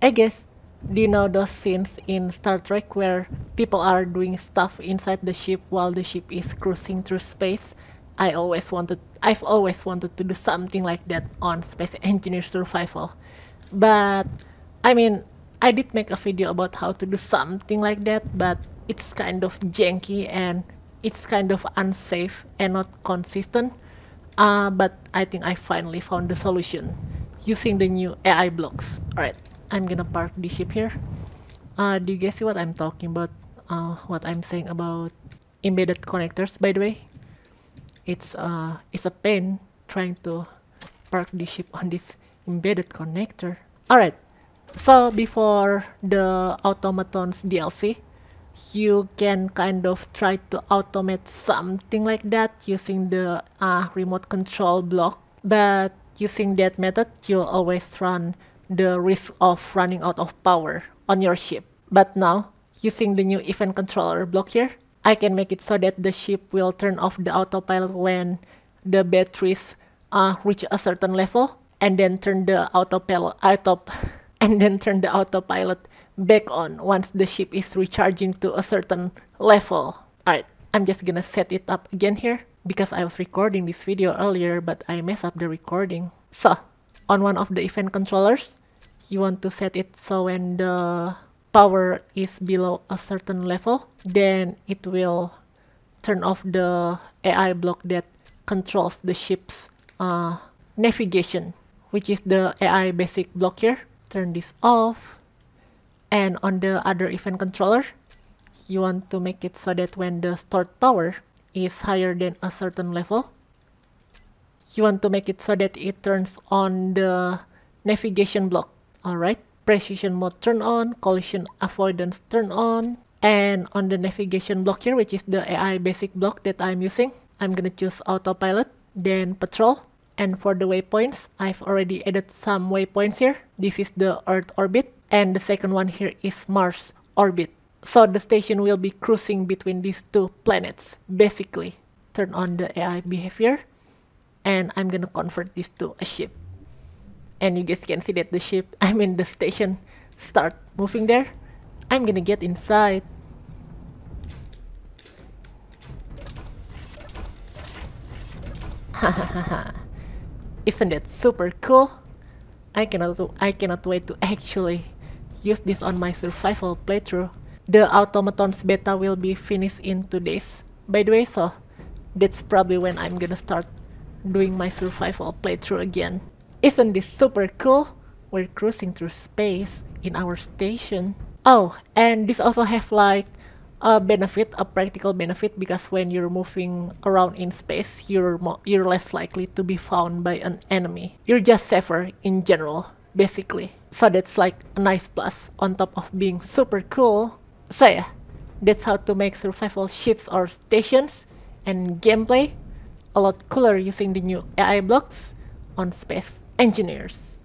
I guess do you know those scenes in Star Trek where people are doing stuff inside the ship while the ship is cruising through space? I always wanted I've always wanted to do something like that on Space Engineer Survival. But I mean, I did make a video about how to do something like that, but it's kind of janky and it's kind of unsafe and not consistent. Uh, but I think I finally found the solution using the new AI blocks. Alright. I'm gonna park the ship here. Uh, do you guys see what I'm talking about? Uh, what I'm saying about embedded connectors, by the way? It's, uh, it's a pain trying to park the ship on this embedded connector. Alright, so before the automatons DLC, you can kind of try to automate something like that using the uh, remote control block. But using that method, you'll always run the risk of running out of power on your ship. But now, using the new event controller block here, I can make it so that the ship will turn off the autopilot when the batteries uh, reach a certain level and then turn the autopilot autop and then turn the autopilot back on once the ship is recharging to a certain level. Alright, I'm just gonna set it up again here because I was recording this video earlier but I messed up the recording. So, on one of the event controllers, you want to set it so when the power is below a certain level, then it will turn off the AI block that controls the ship's uh, navigation, which is the AI basic block here. Turn this off. And on the other event controller, you want to make it so that when the stored power is higher than a certain level, you want to make it so that it turns on the navigation block alright precision mode turn on collision avoidance turn on and on the navigation block here which is the AI basic block that I'm using I'm gonna choose autopilot then patrol and for the waypoints I've already added some waypoints here this is the earth orbit and the second one here is Mars orbit so the station will be cruising between these two planets basically turn on the AI behavior and I'm gonna convert this to a ship and you guys can see that the ship I mean the station start moving there I'm gonna get inside Isn't that super cool? I cannot I cannot wait to actually use this on my survival playthrough. The automatons beta will be finished in two days. By the way, so that's probably when I'm gonna start doing my survival playthrough again. Isn't this super cool, we're cruising through space in our station. Oh, and this also have like a benefit, a practical benefit, because when you're moving around in space, you're you're less likely to be found by an enemy. You're just safer in general, basically. So that's like a nice plus on top of being super cool. So yeah, that's how to make survival ships or stations and gameplay a lot cooler using the new AI blocks on space engineers.